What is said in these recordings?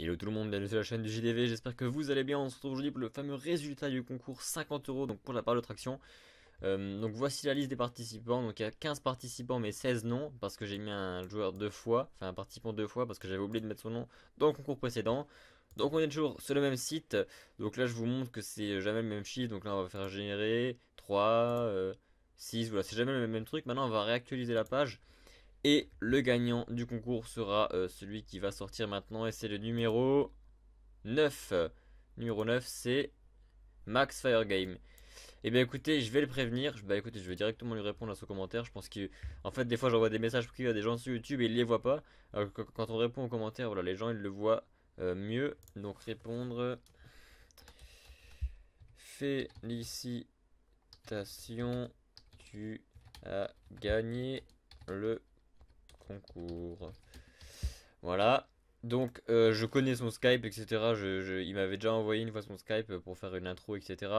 Hello tout le monde, bienvenue sur la chaîne du JDV, j'espère que vous allez bien, on se retrouve aujourd'hui pour le fameux résultat du concours 50 euros donc pour la part de traction. Euh, donc voici la liste des participants, donc il y a 15 participants mais 16 noms parce que j'ai mis un joueur deux fois, enfin un participant deux fois parce que j'avais oublié de mettre son nom dans le concours précédent. Donc on est toujours sur le même site, donc là je vous montre que c'est jamais le même chiffre, donc là on va faire générer 3, 6, euh, voilà c'est jamais le même truc, maintenant on va réactualiser la page. Et le gagnant du concours sera euh, celui qui va sortir maintenant et c'est le numéro 9. Numéro 9 c'est Max Firegame. Et eh bien écoutez, je vais le prévenir. Bah écoutez, je vais directement lui répondre à son commentaire. Je pense que, en fait, des fois, j'envoie des messages privés à des gens sur YouTube et ils les voient pas. quand on répond aux commentaires, voilà, les gens ils le voient euh, mieux. Donc répondre. Félicitations, tu as gagné le concours. Voilà. Donc, euh, je connais son Skype, etc. Je, il m'avait déjà envoyé une fois son Skype euh, pour faire une intro, etc.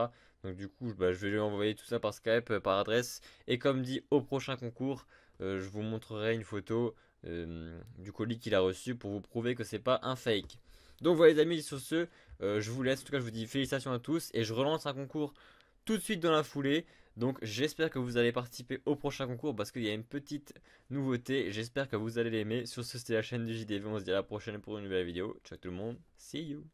Donc, du coup, bah, je vais lui envoyer tout ça par Skype, euh, par adresse. Et comme dit, au prochain concours, je vous montrerai une photo du colis qu'il a reçu pour vous prouver que c'est pas un fake. Donc, voilà, les amis, sur ce, je vous laisse. En tout cas, je vous dis félicitations à tous et je relance un concours tout de suite dans la foulée. Donc j'espère que vous allez participer au prochain concours parce qu'il y a une petite nouveauté. J'espère que vous allez l'aimer. Sur ce, c'était la chaîne du JDV. On se dit à la prochaine pour une nouvelle vidéo. Ciao tout le monde. See you.